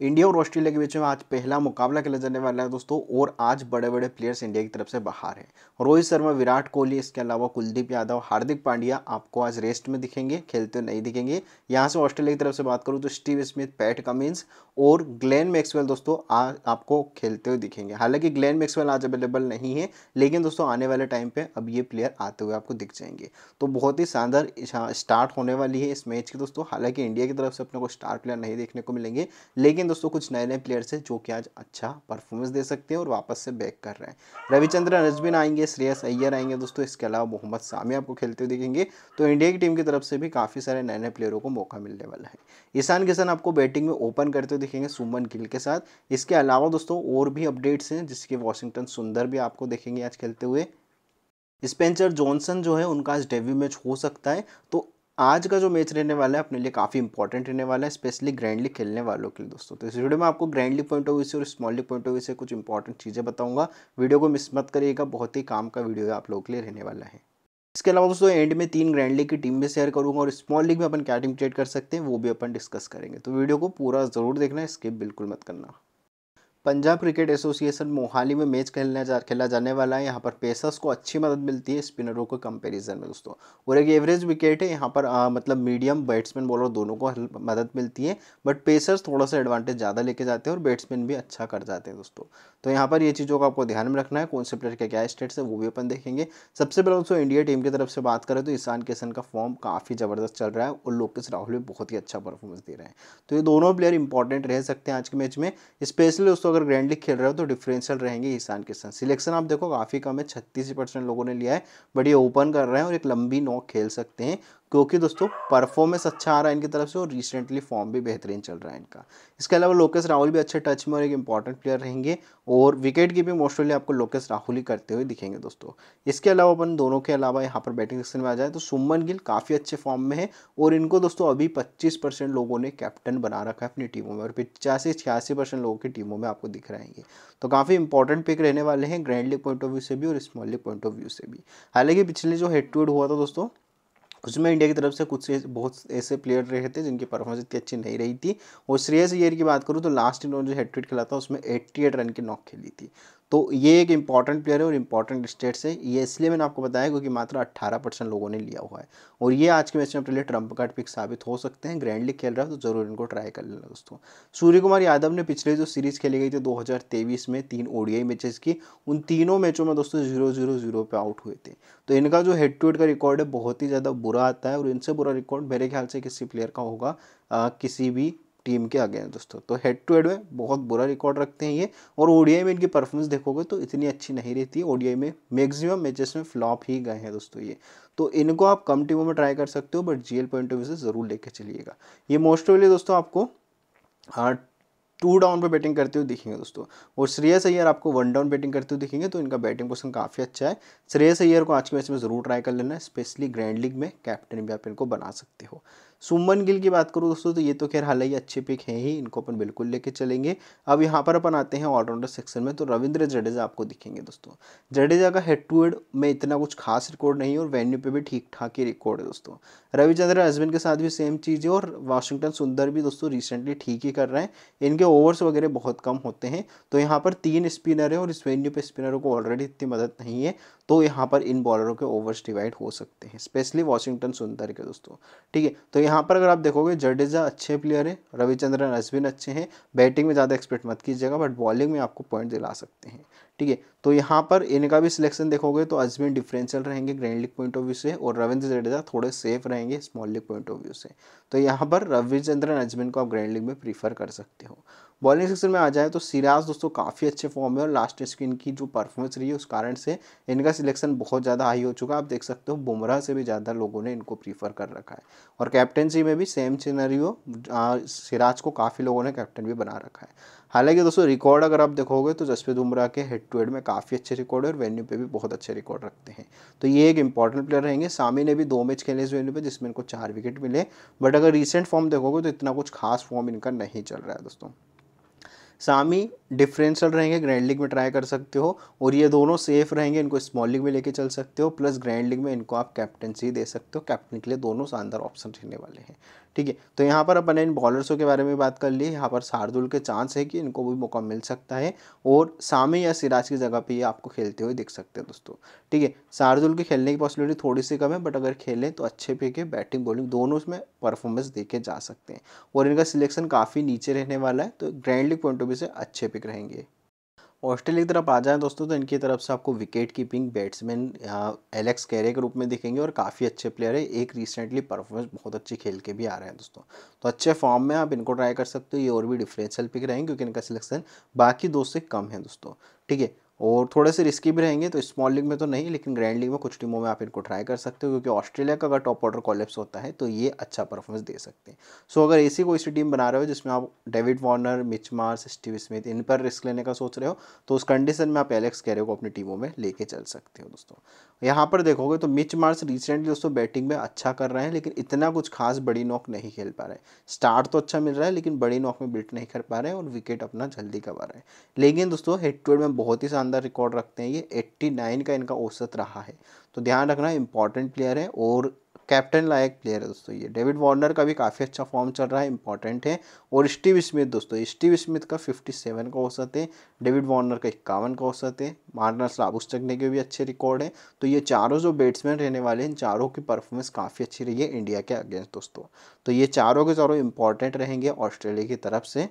India और Australia के बीच में आज पहला मुकाबला खेला जाने वाला है दोस्तों और आज बड़े बड़े प्लेयर्स इंडिया की तरफ से बाहर हैं रोहित शर्मा विराट कोहली इसके अलावा कुलदीप यादव हार्दिक पांड्या आपको आज रेस्ट में दिखेंगे खेलते नहीं दिखेंगे यहाँ से ऑस्ट्रेलिया की तरफ से बात करूँ तो स्टीव स्मिथ पैट कमिंस और ग्लेन मैक्सवेल दोस्तों आज आपको खेलते हुए दिखेंगे हालांकि ग्लैन मैक्सवेल आज अवेलेबल नहीं है लेकिन दोस्तों आने वाले टाइम पर अब ये प्लेयर आते हुए आपको दिख जाएंगे तो बहुत ही शानदार स्टार्ट होने वाली है इस मैच की दोस्तों हालांकि इंडिया की तरफ से अपने को स्टार प्लेयर नहीं देखने को मिलेंगे लेकिन हैं दोस्तों कुछ नए नए प्लेयर्स हैं जो कि आज अच्छा परफॉर्मेंस दे सकते हैं और वापस से बैक कर रहे हैं रविचंद्रन रजबिन आएंगे श्रेयस अय्यर आएंगे दोस्तों इसके अलावा मोहम्मद सामी आपको खेलते हुए देखेंगे तो इंडिया की टीम की तरफ से भी काफ़ी सारे नए नए प्लेयरों को मौका मिलने वाला है ईशान किशन आपको बैटिंग में ओपन करते हुए देखेंगे सुमन गिल के साथ इसके अलावा दोस्तों और भी अपडेट्स हैं जिसके वॉशिंगटन सुंदर भी आपको देखेंगे आज खेलते हुए स्पेंसर जॉनसन जो है उनका आज डेब्यू मैच हो सकता है तो आज का जो मैच रहने वाला है अपने लिए काफ़ी इंपॉर्टेंट रहने वाला है स्पेशली ग्रैंडली खेलने वालों के लिए दोस्तों तो इस वीडियो में आपको ग्रैंडली पॉइंट ऑफ व्यू से और small league point of view से कुछ इंपॉर्टेंट चीज़ें बताऊंगा वीडियो को मिस मत करिएगा बहुत ही काम का वीडियो है आप लोगों के लिए रहने वाला है इसके अलावा दोस्तों एंड में तीन ग्रैंड लीग की टीम में शेयर करूंगा और स्मॉल लीग में अपन क्या टीम क्रिएट कर सकते हैं वो भी अपन डिस्कस करेंगे तो वीडियो को पूरा ज़रूर देखना स्किप बिल्कुल मत करना पंजाब क्रिकेट एसोसिएशन मोहाली में मैच खेलने जा खेला जाने वाला है यहाँ पर पेसर्स को अच्छी मदद मिलती है स्पिनरों के कंपैरिजन में दोस्तों और एक एवरेज विकेट है यहाँ पर आ, मतलब मीडियम बैट्समैन बॉलर दोनों को मदद मिलती है बट पेसर्स थोड़ा सा एडवांटेज ज़्यादा लेके जाते हैं और बैट्समैन भी अच्छा कर जाते हैं दोस्तों तो यहाँ पर ये चीज़ों का आपको ध्यान में रखना है कौन से प्लेयर के क्या स्टेट्स है वो भी अपन देखेंगे सबसे पहले दोस्तों इंडिया टीम की तरफ से बात करें तो ईशान किशन का फॉर्म काफ़ी ज़बरदस्त चल रहा है और लोकेश राहुल भी बहुत ही अच्छा परफॉर्मेंस दे रहे हैं तो ये दोनों प्लेयर इंपॉर्टेंट रह सकते हैं आज के मैच में स्पेशली दोस्तों अगर लीग खेल रहे हो तो डिफरेंशियल रहेंगे ईशान किशन सिलेक्शन आप देखो काफ़ी कम है छत्तीस परसेंट लोगों ने लिया है बट ये ओपन कर रहे हैं और एक लंबी नॉक खेल सकते हैं क्योंकि दोस्तों परफॉर्मेंस अच्छा आ रहा है इनकी तरफ से और रिसेंटली फॉर्म भी बेहतरीन चल रहा है इनका इसके अलावा लोकेश राहुल भी अच्छे टच में और एक इंपॉर्टेंट प्लेयर रहेंगे और विकेट की भी मोस्टली आपको लोकेश राहुल ही करते हुए दिखेंगे दोस्तों इसके अलावा अपन दोनों के अलावा यहाँ पर बैटिंग सेक्शन में आ जाए तो सुमन गिल काफ़ी अच्छे फॉर्म में है और इनको दोस्तों अभी पच्चीस लोगों ने कैप्टन बना रखा है अपनी टीमों में और पिचासी छियासी लोगों की टीमों में आपको दिख रहेंगे तो काफ़ी इंपॉर्टेंट पिक रहने वाले हैं grand league point of view से भी और small league point of view से भी हालांकि पिछले जो हेड टू हेड हुआ था दोस्तों उसमें इंडिया की तरफ से कुछ से बहुत ऐसे प्लेयर रहे थे जिनकी परफॉर्मेंस इतनी अच्छी नहीं रही थी और श्रेयस ईयर की बात करूँ तो लास्ट इन्होंने जो हेट्रिक खेला था उसमें एट्टी एट रन की नॉक खेली थी तो ये एक इम्पॉर्टेंट प्लेयर है और इम्पॉर्टेंट स्टेट्स है ये इसलिए मैंने आपको बताया क्योंकि मात्र 18 परसेंट लोगों ने लिया हुआ है और ये आज के मैच में अपने लिए ट्रंप कार्ड पिक साबित हो सकते हैं ग्रैंडली खेल रहा है तो जरूर इनको ट्राई कर लेना दोस्तों सूर्य कुमार यादव ने पिछले जो सीरीज़ खेली गई थी दो में तीन ओडियाई मैचेज़ की उन तीनों मैचों में दोस्तों जीरो जीरो जीरो पे आउट हुए थे तो इनका जो हेड टू हेड का रिकॉर्ड है बहुत ही ज़्यादा बुरा आता है और इनसे बुरा रिकॉर्ड मेरे ख्याल से किसी प्लेयर का होगा किसी भी टीम के आगे हैं दोस्तों तो हेड टू हेड में बहुत बुरा रिकॉर्ड रखते हैं ये और ओडीआई में इनकी परफॉर्मेंस देखोगे तो इतनी अच्छी नहीं रहती है ओडीआई में मैक्सिमम मैचेस में फ्लॉप ही गए हैं दोस्तों ये तो इनको आप कम टीमों में ट्राई कर सकते हो but GL point of view से ज़रूर लेके चलिएगा ये मोस्ट ऑफली दोस्तों आपको हाँ, टू डाउन पर बैटिंग करते हुए दिखेंगे दोस्तों और श्रेयस अय्यर आपको वन डाउन बैटिंग करते हुए दिखेंगे तो इनका बैटिंग पोर्सन काफ़ी अच्छा है श्रेयस अय्यर को आज के मैच में ज़रूर ट्राई कर लेना स्पेशली ग्रैंड लीग में कैप्टन भी आप इनको बना सकते हो सुमन गिल की बात करूँ दोस्तों तो ये तो खैर हालांकि अच्छे पिक हैं ही इनको अपन बिल्कुल लेके चलेंगे अब यहाँ पर अपन आते हैं ऑलराउंडर सेक्शन में तो रविंद्र जडेजा आपको दिखेंगे दोस्तों जडेजा का हेड टू हेड में इतना कुछ खास रिकॉर्ड नहीं और वेन्यू पे भी ठीक ठाक ही रिकॉर्ड है दोस्तों रविचंद्र अजमिन के साथ भी सेम चीज़ है और वाशिंगटन सुंदर भी दोस्तों रिसेंटली ठीक ही कर रहे हैं इनके ओवर्स वगैरह बहुत कम होते हैं तो यहाँ पर तीन स्पिनर है और इस वेन्यू पे स्पिनरों को ऑलरेडी इतनी मदद नहीं है तो यहाँ पर इन बॉलरों के ओवर्स डिवाइड हो सकते हैं स्पेशली वॉशिंगटन सुंदर के दोस्तों ठीक है तो यहाँ पर अगर आप देखोगे जडेजा अच्छे प्लेयर है रविचंद्रन अश्विन अच्छे हैं बैटिंग में ज़्यादा एक्सपेक्ट मत कीजिएगा बट बॉलिंग में आपको पॉइंट दिला सकते हैं ठीक है तो यहाँ पर इनका भी सिलेक्शन देखोगे तो अजमेर डिफरेंशियल रहेंगे grand league point of view से और रविंद्र जडेजा थोड़े सेफ रहेंगे small league point of view से तो यहाँ पर रविचंद्रन अजमेर को आप ग्रैंड लीग में प्रीफर कर सकते हो बॉलिंग सेक्शन में आ जाए तो सिराज दोस्तों काफ़ी अच्छे फॉर्म में और लास्ट टेस्ट की इनकी जो परफॉर्मेंस रही है उस कारण से इनका सिलेक्शन बहुत ज़्यादा हाई हो चुका है आप देख सकते हो बुमराह से भी ज़्यादा लोगों ने इनको प्रीफर कर रखा है और कैप्टनसी में भी सेम सीनरी सिराज को काफ़ी लोगों ने कैप्टन भी बना रखा है हालांकि दोस्तों रिकॉर्ड अगर आप देखोगे तो जसप्रीत बुमराह के हेड टू हेड में काफ़ी अच्छे रिकॉर्ड है और वेन्यू पे भी बहुत अच्छे रिकॉर्ड रखते हैं तो ये एक इंपॉर्टेंट प्लेयर रहेंगे सामी ने भी दो मैच खेले इस वेन्यू पे जिसमें इनको चार विकेट मिले बट अगर रिसेंट फॉर्म देखोगे तो इतना कुछ खास फॉर्म इनका नहीं चल रहा है दोस्तों सामी डिफरेंशियल रहेंगे ग्रैंड लीग में ट्राई कर सकते हो और ये दोनों सेफ रहेंगे इनको स्मॉल लीग में लेके चल सकते हो प्लस ग्रैंड लीग में इनको आप कैप्टनसी दे सकते हो कैप्टन के लिए दोनों शानदार ऑप्शन रहने वाले हैं ठीक है तो यहाँ पर अपन ने इन बॉलर्सों के बारे में बात कर ली यहाँ पर शार्दुल के चांस है कि इनको भी मौका मिल सकता है और सामे या सिराज की जगह पर ये आपको खेलते हुए दिख सकते हैं दोस्तों ठीक है शार्दुल के खेलने की पॉसिबिलिटी थोड़ी सी कम है बट अगर खेलें तो अच्छे पे के बैटिंग बॉलिंग दोनों उसमें परफॉर्मेंस देखे जा सकते हैं और इनका सिलेक्शन काफ़ी नीचे रहने वाला है तो grand league point of view से अच्छे पे टॉपिक रहेंगे ऑस्ट्रेलिया की तरफ आ जाएँ दोस्तों तो इनकी तरफ से आपको wicket keeping batsman Alex Carey के रूप में दिखेंगे और काफ़ी अच्छे प्लेयर है एक रिसेंटली परफॉर्मेंस बहुत अच्छी खेल के भी आ रहे हैं दोस्तों तो अच्छे फॉर्म में आप इनको ट्राई कर सकते हो ये और भी डिफरेंशियल पिक रहेंगे क्योंकि इनका सिलेक्शन बाकी दोस्त से कम है दोस्तों ठीक है और थोड़े से रिस्की भी रहेंगे तो स्मॉल लीग में तो नहीं लेकिन ग्रैंड लीग में कुछ टीमों में आप इनको ट्राई कर सकते हो क्योंकि ऑस्ट्रेलिया का अगर टॉप ऑर्डर कॉलेप्स होता है तो ये अच्छा परफॉर्मेंस दे सकते हैं सो अगर ऐसी कोई सी टीम बना रहे हो जिसमें आप David Warner Mitch Marsh Steve Smith इन पर रिस्क लेने का सोच रहे हो तो उस कंडीशन में आप एलेक्स कैरे को अपनी टीमों में लेके चल सकते हो दोस्तों यहाँ पर देखोगे तो मिच मार्स रिसेंटली दोस्तों बैटिंग में अच्छा कर रहे हैं लेकिन इतना कुछ खास बड़ी नॉक नहीं खेल पा रहे स्टार्ट तो अच्छा मिल रहा है लेकिन बड़ी नॉक में बिल्ट नहीं कर पा रहे हैं और विकेट अपना जल्दी कवा रहे हैं लेकिन दोस्तों हेड टू हेड में बहुत ही शानदार रिकॉर्ड रखते हैं ये 89 का इनका औसत रहा है तो ध्यान रखना इंपॉर्टेंट प्लेयर है और कैप्टन लायक प्लेयर है दोस्तों ये डेविड वार्नर का भी काफ़ी अच्छा फॉर्म चल रहा है इंपॉर्टेंट है और स्टीव स्मिथ दोस्तों स्टीव स्मिथ का 57 का औसत है डेविड वार्नर का इक्यावन का औसत है मार्नर स्लाबुस्टक ने के भी अच्छे रिकॉर्ड हैं तो ये चारों जो बैट्समैन रहने वाले हैं इन चारों की परफॉर्मेंस काफ़ी अच्छी रही है इंडिया के अगेंस्ट दोस्तों तो ये चारों के चारों इंपॉर्टेंट रहेंगे ऑस्ट्रेलिया की तरफ से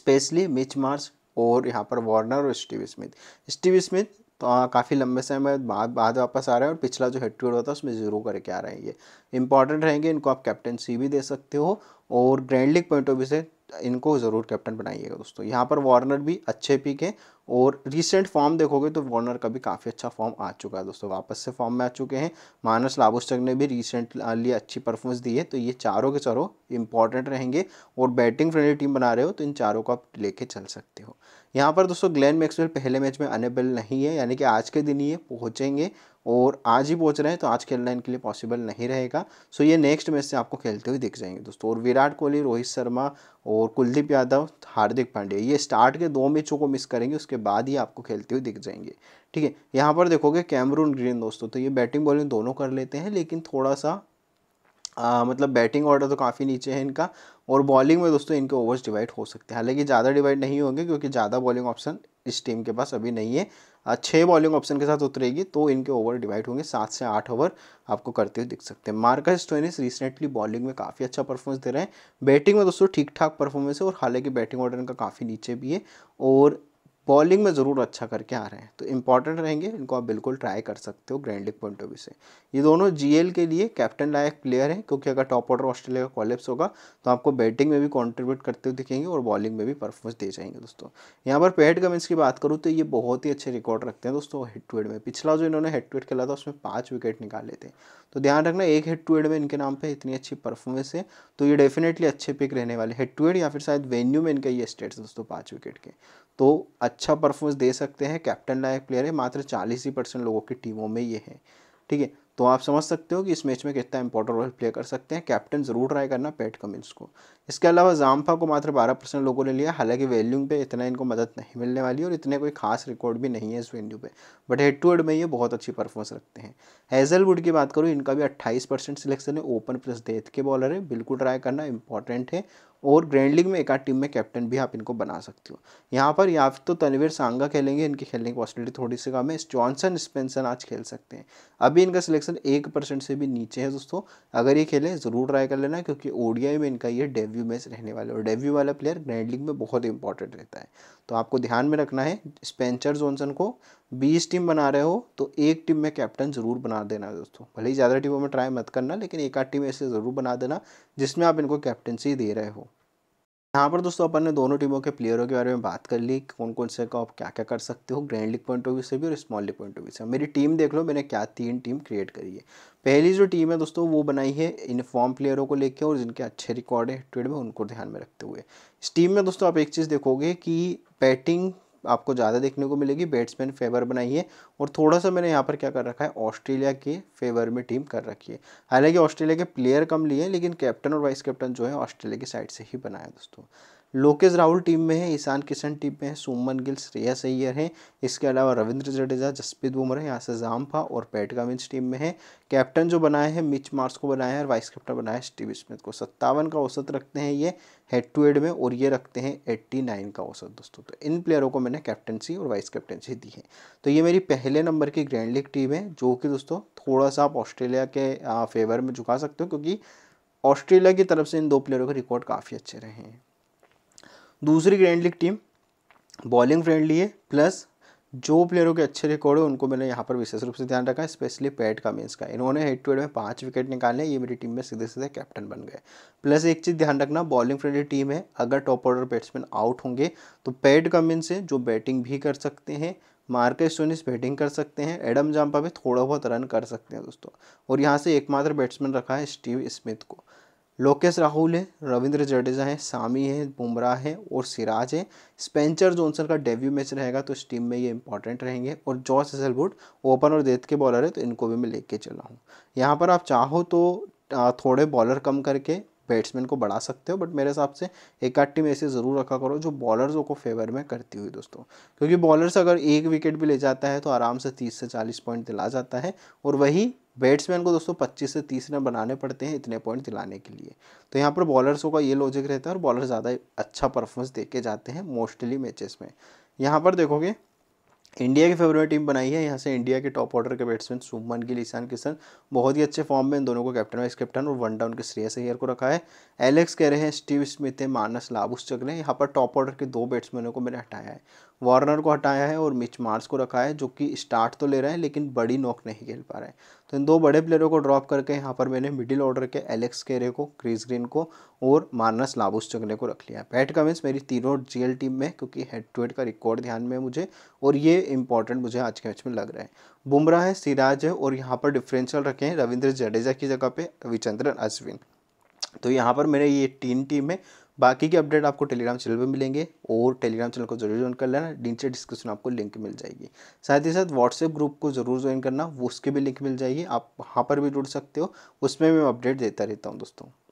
स्पेशली मिच मार्स और यहाँ पर वार्नर और स्टीव स्मिथ स्टीव स्मिथ तो हाँ, काफ़ी लंबे समय बाद बाद वापस आ रहे हैं और पिछला जो हेड होता है उसमें जीरो करके आ रहे हैं ये इंपॉर्टेंट रहेंगे इनको आप कैप्टनसी भी दे सकते हो और grand league point of view से इनको ज़रूर कैप्टन बनाइएगा दोस्तों यहाँ पर वार्नर भी अच्छे पिक हैं और रिसेंट फॉर्म देखोगे तो वार्नर का भी काफ़ी अच्छा फॉर्म आ चुका है दोस्तों वापस से फॉर्म में आ चुके हैं मानस लाबोस्टक ने भी रिसेंटली अच्छी परफॉर्मेंस दी है तो ये चारों के चारों इंपॉर्टेंट रहेंगे और बैटिंग फ्रेंडली टीम बना रहे हो तो इन चारों को आप लेके चल सकते हो यहाँ पर दोस्तों ग्लैन मैक्सवेल पहले मैच में अनेबल नहीं है यानी कि आज के दिन ही ये पहुँचेंगे और आज ही पहुंच रहे हैं तो आज खेलना इनके लिए पॉसिबल नहीं रहेगा सो ये नेक्स्ट मैच से आपको खेलते हुए दिख जाएंगे दोस्तों और विराट कोहली रोहित शर्मा और कुलदीप यादव हार्दिक पांड्या ये स्टार्ट के दो मैचों को मिस करेंगे उसके बाद ही आपको खेलते हुए दिख जाएंगे ठीक है यहाँ पर देखोगे कैमरून ग्रीन दोस्तों तो ये बैटिंग बॉलिंग दोनों कर लेते हैं लेकिन थोड़ा सा आ, मतलब बैटिंग ऑर्डर तो काफ़ी नीचे है इनका और बॉलिंग में दोस्तों इनके ओवर्स डिवाइड हो सकते हैं हालांकि ज़्यादा डिवाइड नहीं होंगे क्योंकि ज़्यादा बॉलिंग ऑप्शन इस टीम के पास अभी नहीं है छः बॉलिंग ऑप्शन के साथ उतरेगी तो इनके ओवर डिवाइड होंगे सात से आठ ओवर आपको करते हुए दिख सकते हैं मार्कस स्टोनिस रिसेंटली बॉलिंग में काफ़ी अच्छा परफॉर्मेंस दे रहे हैं बैटिंग में दोस्तों ठीक ठाक परफॉर्मेंस है और हालांकि बैटिंग ऑर्डर इनका काफ़ी नीचे भी है और बॉलिंग में ज़रूर अच्छा करके आ रहे हैं तो इंपॉर्टेंट रहेंगे इनको आप बिल्कुल ट्राई कर सकते हो ग्रैंडिक पॉइंट ऑफ व्यू से ये दोनों जीएल के लिए कैप्टन लायक प्लेयर हैं क्योंकि अगर टॉप ऑर्डर ऑस्ट्रेलिया का कॉलेप्स होगा तो आपको बैटिंग में भी कॉन्ट्रीब्यूट करते हुए दिखेंगे और बॉलिंग में भी परफॉर्मेंस दे जाएंगे दोस्तों यहाँ पर पेड कमिंस की बात करूँ तो ये बहुत ही अच्छे रिकॉर्ड रखते हैं दोस्तों हेड टू हेड में पिछला जो इन्होंने हेड टू हेड खेला था उसमें पाँच विकेट निकाले थे तो ध्यान रखना एक हेड टू हेड में इनके नाम पर इतनी अच्छी परफॉर्मेंस है तो ये डेफिनेटली अच्छे पिक रहने वाले हेड टू हेड या फिर शायद वेन्यू में इनका ये स्टेट्स दोस्तों पाँच विकेट के तो अच्छा परफॉर्मेंस दे सकते हैं कैप्टन लायक प्लेयर है मात्र चालीस ही परसेंट लोगों की टीमों में ये है ठीक है तो आप समझ सकते हो कि इस मैच में कितना इंपॉर्टेंट रोल प्ले कर सकते हैं कैप्टन जरूर ट्राई करना पैट कमिंस को इसके अलावा जाम्फा को मात्र 12 परसेंट लोगों ने लिया हालांकि वैल्यू पे इतना इनको मदद नहीं मिलने वाली और इतने कोई खास रिकॉर्ड भी नहीं है इस वेन्यू पे बट हेड टू हेड में ये बहुत अच्छी परफॉर्मेंस रखते हैं हेजलवुड की बात करूँ इनका भी अट्ठाईस सिलेक्शन है ओपन प्लस डेथ के बॉलर है बिल्कुल ट्राई करना इंपॉर्टेंट है और ग्रैंड लीग में एक आध टीम में कैप्टन भी आप इनको बना सकते हो यहाँ पर या तो तनवीर सांगा खेलेंगे इनके खेलने की पॉसिबिलिटी थोड़ी सी कम है जॉनसन स्पेंसन आज खेल सकते हैं अभी इनका सिलेक्शन एक परसेंट से भी नीचे है दोस्तों अगर ये खेलें ज़रूर ट्राई कर लेना क्योंकि ओडियाई में इनका ये डेब्यू मैच रहने वाला है और डेब्यू वाला प्लेयर ग्रैंड लीग में बहुत इंपॉर्टेंट रहता है तो आपको ध्यान में रखना है स्पेंचर जॉनसन को बीस टीम बना रहे हो तो एक टीम में कैप्टन ज़रूर बना देना दोस्तों भले ही ज़्यादा टीमों में ट्राई मत करना लेकिन एक आध टीम ऐसे ज़रूर बना देना जिसमें आप इनको कैप्टनसी दे रहे हो यहाँ पर दोस्तों अपन ने दोनों टीमों के प्लेयरों के बारे में बात कर ली कौन कौन से आप क्या क्या कर सकते हो grand league point of view से भी और small league point of view से मेरी टीम देख लो मैंने क्या तीन टीम क्रिएट करी है पहली जो टीम है दोस्तों वो बनाई है इनफॉर्म प्लेयरों को लेकर और जिनके अच्छे रिकॉर्ड है ट्रेड में उनको ध्यान में रखते हुए इस टीम में दोस्तों आप एक चीज़ देखोगे कि बैटिंग आपको ज़्यादा देखने को मिलेगी बैट्समैन फेवर बनाई है और थोड़ा सा मैंने यहाँ पर क्या कर रखा है ऑस्ट्रेलिया के फेवर में टीम कर रखी है हालांकि ऑस्ट्रेलिया के प्लेयर कम लिए हैं लेकिन कैप्टन और वाइस कैप्टन जो है ऑस्ट्रेलिया की साइड से ही बनाया दोस्तों लोकेश राहुल टीम में है ईशान किशन टीम में है सुमन गिल श्रेयस अय्यर हैं इसके अलावा रविंद्र जडेजा जसप्रीत बुमराह यहाँ से जाम्फा और पैट कमिंस टीम में है कैप्टन जो बनाए हैं मिच मार्स को बनाया है और वाइस कैप्टन बनाया है स्टीव स्मिथ को सत्तावन का औसत रखते हैं ये हेड टू हेड में और ये रखते हैं एट्टी नाइन का औसत दोस्तों तो इन प्लेयरों को मैंने कैप्टनसी और वाइस कैप्टनसी दी है तो ये मेरी पहले नंबर की ग्रैंड लीग टीम है जो कि दोस्तों थोड़ा सा आप ऑस्ट्रेलिया के फेवर में झुका सकते हो क्योंकि ऑस्ट्रेलिया की तरफ से इन दो प्लेयरों के रिकॉर्ड काफ़ी अच्छे रहे हैं दूसरी grand league team bowling friendly है प्लस जो प्लेयरों के अच्छे रिकॉर्ड है उनको मैंने यहाँ पर विशेष रूप से ध्यान रखा है स्पेशली पैट कमिंस का इन्होंने हेड टू हेड में पाँच विकेट निकाले ये मेरी टीम में सीधे सीधे कैप्टन बन गए प्लस एक चीज़ ध्यान रखना बॉलिंग फ्रेंडली टीम है अगर टॉप ऑर्डर बैट्समैन आउट होंगे तो पैट कमिंस है जो बैटिंग भी कर सकते हैं मार्केस सोनिस बैटिंग कर सकते हैं एडम जाम्पा भी थोड़ा बहुत रन कर सकते हैं दोस्तों और यहाँ से एकमात्र बैट्समैन रखा है स्टीव स्मिथ को लोकेश राहुल है रविंद्र जडेजा है सामी है बुमराह है और सिराज है स्पेंचर जॉनसन का डेब्यू मैच रहेगा तो इस टीम में ये इंपॉर्टेंट रहेंगे और जॉर्ज हेजलवुड ओपन और देथ के बॉलर है तो इनको भी मैं लेके चला हूँ यहाँ पर आप चाहो तो थोड़े बॉलर कम करके बैट्समैन को बढ़ा सकते हो बट मेरे हिसाब से एक आध टीम ऐसे ज़रूर रखा करो जो बॉलर्सों को फेवर में करती हुई दोस्तों क्योंकि बॉलर्स अगर एक विकेट भी ले जाता है तो आराम से तीस से चालीस पॉइंट दिला जाता है और वही बैट्समैन को दोस्तों 25 से 30 रन बनाने पड़ते हैं इतने पॉइंट दिलाने के लिए तो यहाँ पर बॉलर्सों का ये लॉजिक रहता है और बॉलर ज़्यादा अच्छा परफॉर्मेंस दे के जाते हैं मोस्टली मैचेस में यहाँ पर देखोगे इंडिया की फेवरेट टीम बनाई है यहाँ से इंडिया के टॉप ऑर्डर के बैट्समैन सुमन गिल ईशान किशन बहुत ही अच्छे फॉर्म में इन दोनों को कैप्टन वाइस कैप्टन और वन डाउन के श्रेयस अय्यर को रखा है एलेक्स कह रहे हैं स्टीव स्मिथ है मानस लाबुस चक ने यहाँ पर टॉप ऑर्डर के दो बैट्समैनों को मैंने हटाया है वार्नर को हटाया है और मिच मार्स को रखा है जो कि स्टार्ट तो ले रहे हैं लेकिन बड़ी नॉक नहीं खेल पा रहे हैं तो इन दो बड़े प्लेयरों को ड्रॉप करके यहाँ पर मैंने मिडिल ऑर्डर के एलेक्स केरे को क्रिस ग्रीन को और मार्नस लाबूस चगने को रख लिया है पैट कमिंस मेरी तीनों जीएल टीम में क्योंकि हेड टू हेड का रिकॉर्ड ध्यान में है मुझे और ये इंपॉर्टेंट मुझे आज के मैच में लग रहा है बुमराह है सिराज है और यहाँ पर डिफ्रेंशियल रखे हैं रविंद्र जडेजा की जगह पे रविचंद्रन अश्विन तो यहाँ पर मेरे ये तीन टीम है बाकी के अपडेट आपको टेलीग्राम चैनल पर मिलेंगे और टेलीग्राम चैनल को जरूर ज्वाइन कर लेना नीचे डिस्क्रिप्शन आपको लिंक मिल जाएगी साथ ही साथ व्हाट्सएप ग्रुप को जरूर ज्वाइन करना उसकी भी लिंक मिल जाएगी आप वहाँ पर भी जुड़ सकते हो उसमें मैं अपडेट देता रहता हूँ दोस्तों